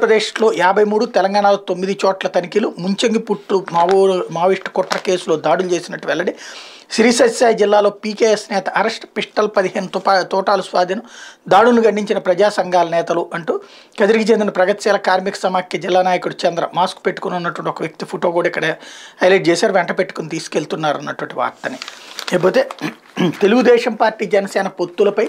ఆంధ్రప్రదేశ్లో యాభై మూడు తెలంగాణలో తొమ్మిది చోట్ల తనిఖీలు పుట్టు మావోరు మావోయిస్టు కుట్ర కేసులో దాడులు చేసినట్టు వెల్లడి సిరిసత్సాయి జిల్లాలో పీకేఎస్ నేత అరెస్ట్ పిస్టల్ పదిహేను తుపా తోటాలు స్వాధీనం దాడులను గండించిన ప్రజా సంఘాల నేతలు అంటూ కదిరికి చెందిన ప్రగతిశీల కార్మిక సమాఖ్య జిల్లా నాయకుడు చంద్ర మాస్క్ పెట్టుకుని ఉన్నటువంటి ఒక వ్యక్తి ఫోటో కూడా ఇక్కడ హైలైట్ చేశారు వెంట పెట్టుకుని తీసుకెళ్తున్నారు అన్నటువంటి వార్తని లేకపోతే తెలుగుదేశం పార్టీ జనసేన పొత్తులపై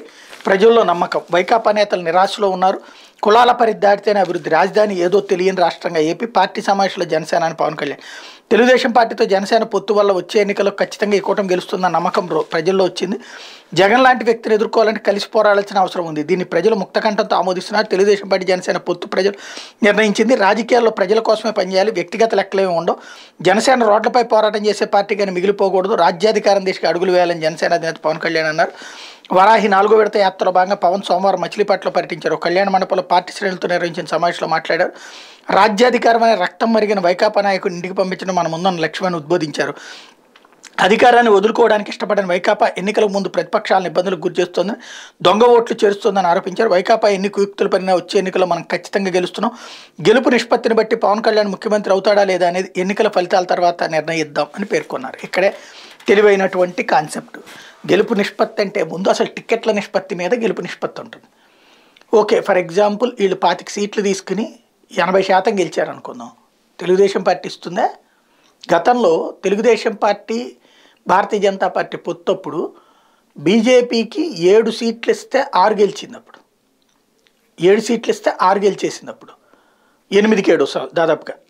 ప్రజల్లో నమ్మకం వైకాపా నేతలు నిరాశలో ఉన్నారు కులాల పరిదాడితేనే అభివృద్ధి రాజధాని ఏదో తెలియని రాష్ట్రంగా ఏపీ పార్టీ సమావేశంలో జనసేన అని పవన్ కళ్యాణ్ తెలుగుదేశం పార్టీతో జనసేన పొత్తు వల్ల వచ్చే ఎన్నికల్లో ఖచ్చితంగా ఈ కూటమి గెలుస్తుందన్న నమ్మకం ప్రజల్లో వచ్చింది జగన్ లాంటి వ్యక్తిని ఎదుర్కోవాలంటే కలిసి పోరాడాల్సిన అవసరం ఉంది దీన్ని ప్రజలు ముక్తకంఠంతో ఆమోదిస్తున్నారు తెలుగుదేశం పార్టీ జనసేన పొత్తు ప్రజలు నిర్ణయించింది రాజకీయాల్లో ప్రజల కోసమే పనిచేయాలి వ్యక్తిగత లెక్కలేమి ఉండవు జనసేన రోడ్లపై పోరాటం చేసే పార్టీ కానీ మిగిలిపోకూడదు రాజ్యాధికారం దిశగా అడుగులు వేయాలని జనసేన పార్టీ అధినేత పవన్ కళ్యాణ్ అన్నారు వరాహి నాలుగో విడత యాత్రలో భాగంగా పవన్ సోమవారం మచిలీపట్నలో పర్యటించారు కళ్యాణ మండపంలో పార్టీ శ్రేణులతో నిర్వహించిన సమావేశంలో మాట్లాడారు రాజ్యాధికారమైన రక్తం మరిగిన వైకాపా నాయకుడు ఇంటికి పంపించడం మన ముందున్న లక్ష్యమని ఉద్బోధించారు అధికారాన్ని వదులుకోవడానికి ఇష్టపడిన వైకాపా ఎన్నికల ముందు ప్రతిపక్షాలను ఇబ్బందులకు చేస్తుంది దొంగ ఓట్లు చేరుస్తుందని ఆరోపించారు వైకాపా ఎన్ని కుయుక్తులు పడినా వచ్చే ఎన్నికల్లో మనం ఖచ్చితంగా గెలుస్తున్నాం గెలుపు నిష్పత్తిని బట్టి పవన్ కళ్యాణ్ ముఖ్యమంత్రి అవుతాడా లేదా అనేది ఎన్నికల ఫలితాల తర్వాత నిర్ణయిద్దాం అని పేర్కొన్నారు ఇక్కడే తెలివైనటువంటి కాన్సెప్ట్ గెలుపు నిష్పత్తి అంటే ముందు అసలు టికెట్ల నిష్పత్తి మీద గెలుపు నిష్పత్తి ఉంటుంది ఓకే ఫర్ ఎగ్జాంపుల్ వీళ్ళు పాతిక సీట్లు తీసుకుని ఎనభై శాతం గెలిచారనుకుందాం తెలుగుదేశం పార్టీ ఇస్తుందా గతంలో తెలుగుదేశం పార్టీ భారతీయ జనతా పార్టీ పొత్తప్పుడు బీజేపీకి ఏడు సీట్లు ఇస్తే ఆరు గెలిచిందప్పుడు ఏడు సీట్లు ఇస్తే ఆరు గెలిచేసినప్పుడు ఎనిమిదికి ఏడు దాదాపుగా